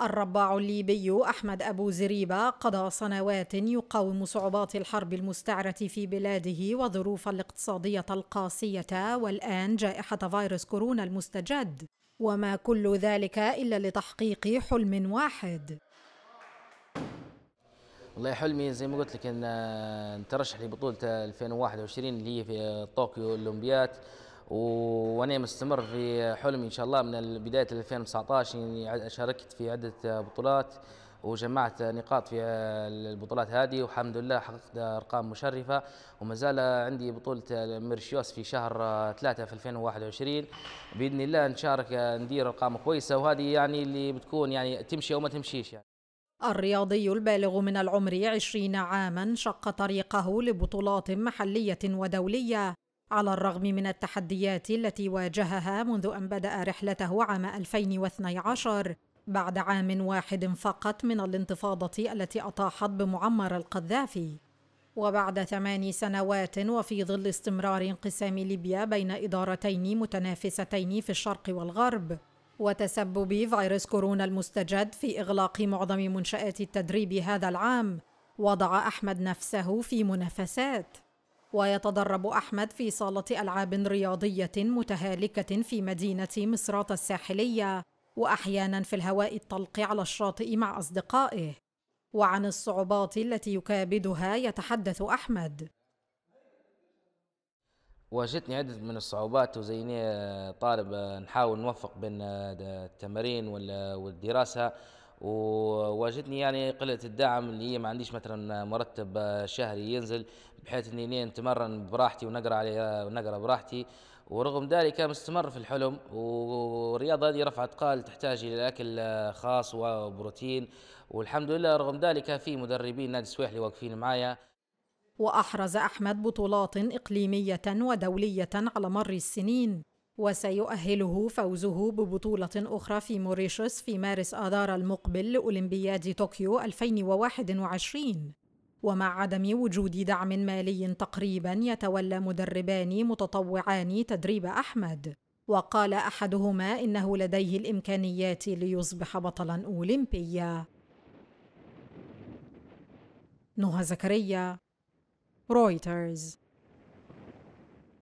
الرباع الليبي أحمد أبو زريبة قضى سنوات يقاوم صعوبات الحرب المستعرة في بلاده وظروف الاقتصادية القاسية والآن جائحة فيروس كورونا المستجد وما كل ذلك إلا لتحقيق حلم واحد والله حلمي زي ما قلت لك ان آه، ترشح لبطوله 2021 اللي هي في طوكيو الاولمبياد وانا مستمر في حلمي ان شاء الله من بدايه 2019 يعني شاركت في عده بطولات وجمعت نقاط في البطولات هذه والحمد لله حققت ارقام مشرفه وما زال عندي بطوله ميرشيوس في شهر 3 في 2021 باذن الله نشارك ندير ارقام كويسه وهذه يعني اللي بتكون يعني تمشي او ما تمشيش يعني. الرياضي البالغ من العمر 20 عاما شق طريقه لبطولات محلية ودولية على الرغم من التحديات التي واجهها منذ أن بدأ رحلته عام 2012 بعد عام واحد فقط من الانتفاضة التي أطاحت بمعمر القذافي وبعد ثماني سنوات وفي ظل استمرار انقسام ليبيا بين إدارتين متنافستين في الشرق والغرب وتسبب فيروس كورونا المستجد في إغلاق معظم منشآت التدريب هذا العام وضع أحمد نفسه في منافسات ويتدرب أحمد في صالة ألعاب رياضية متهالكة في مدينة مصرات الساحلية وأحيانا في الهواء الطلق على الشاطئ مع أصدقائه وعن الصعوبات التي يكابدها يتحدث أحمد واجهتني عدة من الصعوبات وزيني طالب نحاول نوفق بين آه، التمارين والدراسة وواجهتني يعني قله الدعم اللي هي ما عنديش مثلا مرتب شهري ينزل بحيث اني نتمرن براحتي ونقرا عليه ونقرا براحتي ورغم ذلك مستمر في الحلم والرياضة هذه رفعت قال تحتاج إلى أكل خاص وبروتين والحمد لله رغم ذلك في مدربين نادي السويحلي واقفين معايا وأحرز أحمد بطولات إقليمية ودولية على مر السنين وسيؤهله فوزه ببطولة أخرى في موريشيوس في مارس آذار المقبل لأولمبياد طوكيو 2021 ومع عدم وجود دعم مالي تقريبا يتولى مدربان متطوعان تدريب أحمد وقال أحدهما إنه لديه الإمكانيات ليصبح بطلا أولمبيا نهى زكريا رويترز